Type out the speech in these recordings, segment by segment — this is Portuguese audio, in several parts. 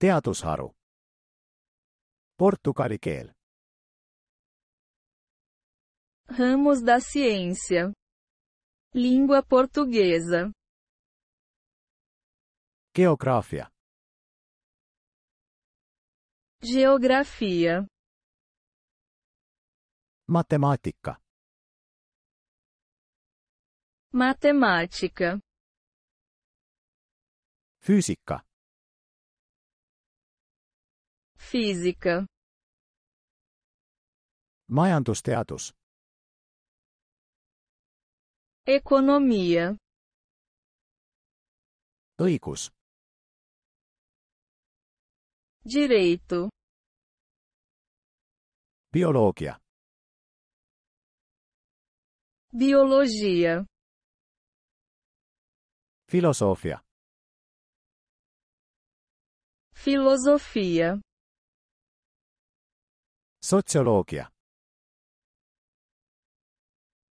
teadusharu portugali keel ramos da ciência língua portuguesa geografia geografia matemática matemática física física, majandusteadus, economia, õigus, direito, Biologia. biologia, Filosofia. filosofia. Sociologia.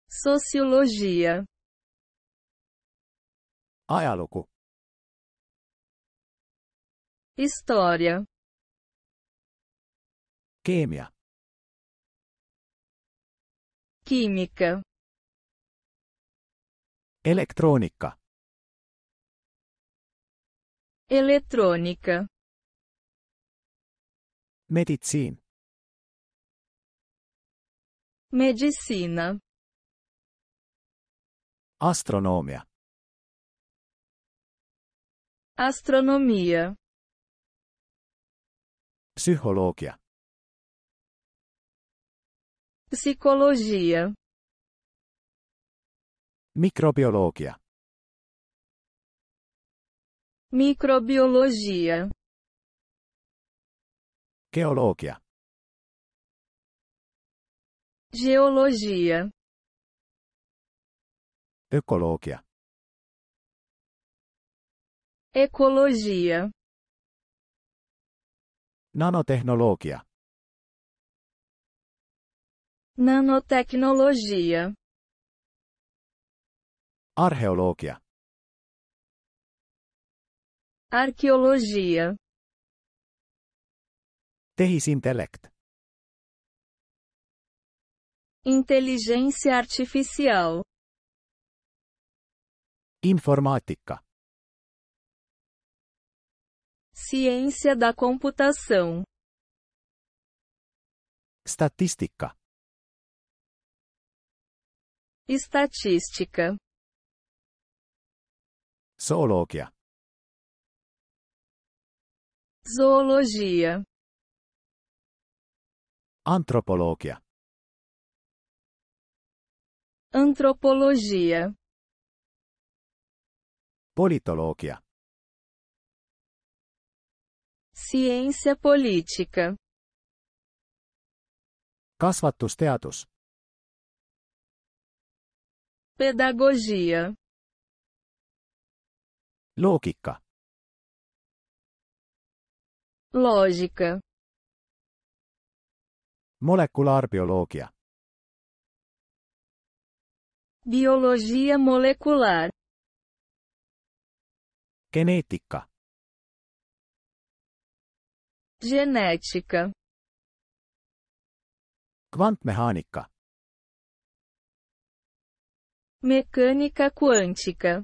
Sociologia. Diálogo. História. Química. Química. Eletrônica. Eletrônica. Medicina. Medicina. Astronomia. Astronomia. Psicologia, Psicologia. Microbiologia. Microbiologia. Geologia. Geologia. Ecológia. Ecologia. Nanotecnologia. Nanotecnologia. Arqueologia. Arqueologia. Tehisintellekt. Inteligência artificial. informática, Ciência da computação. estatística, Estatística. Zoologia. Zoologia. Antropologia. Antropologia. Politológia. Ciência política. Kasvatusteatus. Pedagogia. Lógica, Lógica. Molecular Biologia Biologia molecular. Geneetikka. Genética. Kvantmehaanikka. Mecânica quântica.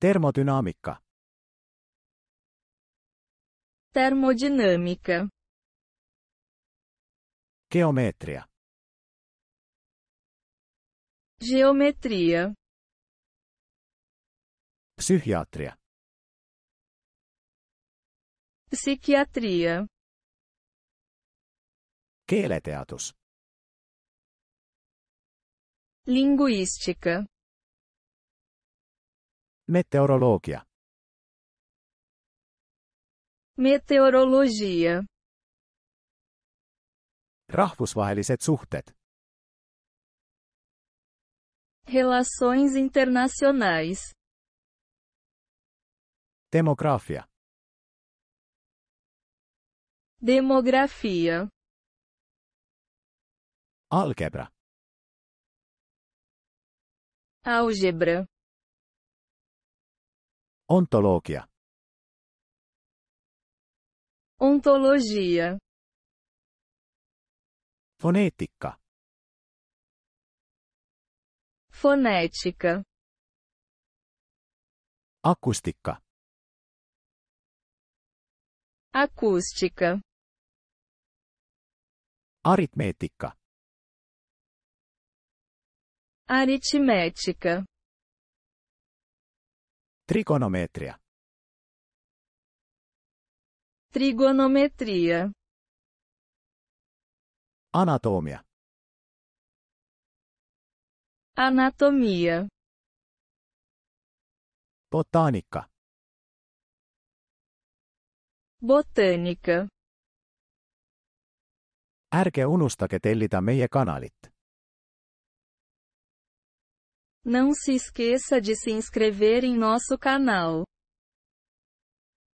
Termodinâmica. Termodinâmica. Geometria. Geometria. Psiquiatria Psiquiatria. Keeleteadus. Linguística. Meteorologia. Meteorologia. Rahvusvahelised suhted. Relações internacionais. Demografia. Demografia. Álgebra. Álgebra. Ontologia. Ontologia. Fonética. Fonética. Acústica. Acústica. Aritmética. Aritmética. Trigonometria. Trigonometria. Anatomia. Anatomia. Botânica. Botânica. Ärge unustage tellida meie kanalit. Não se esqueça de se inscrever em nosso canal.